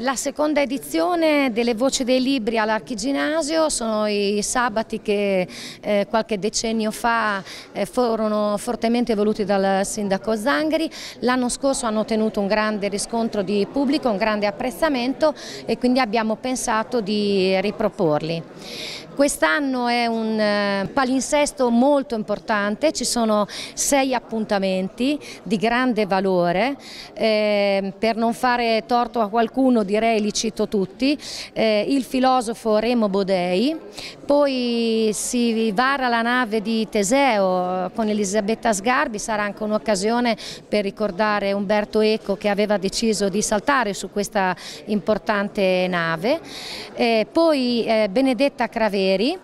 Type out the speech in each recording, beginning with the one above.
La seconda edizione delle Voci dei Libri all'Archiginasio sono i sabati che eh, qualche decennio fa eh, furono fortemente voluti dal sindaco Zangheri. L'anno scorso hanno ottenuto un grande riscontro di pubblico, un grande apprezzamento e quindi abbiamo pensato di riproporli. Quest'anno è un eh, palinsesto molto importante, ci sono sei appuntamenti di grande valore, eh, per non fare torto a qualcuno direi li cito tutti, eh, il filosofo Remo Bodei, poi si vara la nave di Teseo eh, con Elisabetta Sgarbi, sarà anche un'occasione per ricordare Umberto Eco che aveva deciso di saltare su questa importante nave, eh, poi eh, Benedetta Craveri,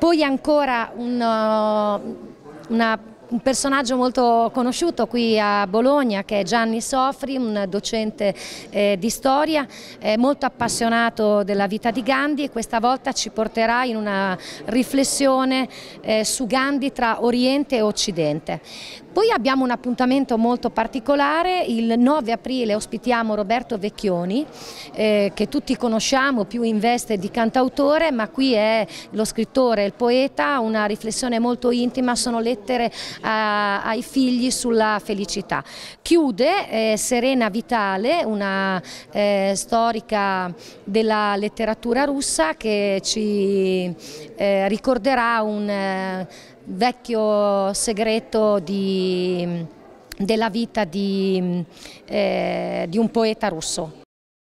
poi ancora un, eh, una un personaggio molto conosciuto qui a Bologna che è Gianni Sofri, un docente eh, di storia, eh, molto appassionato della vita di Gandhi e questa volta ci porterà in una riflessione eh, su Gandhi tra Oriente e Occidente. Poi abbiamo un appuntamento molto particolare, il 9 aprile ospitiamo Roberto Vecchioni eh, che tutti conosciamo più in veste di cantautore ma qui è lo scrittore, il poeta, una riflessione molto intima, sono lettere a, ai figli sulla felicità. Chiude eh, Serena Vitale, una eh, storica della letteratura russa che ci eh, ricorderà un eh, vecchio segreto di, della vita di, mm, eh, di un poeta russo.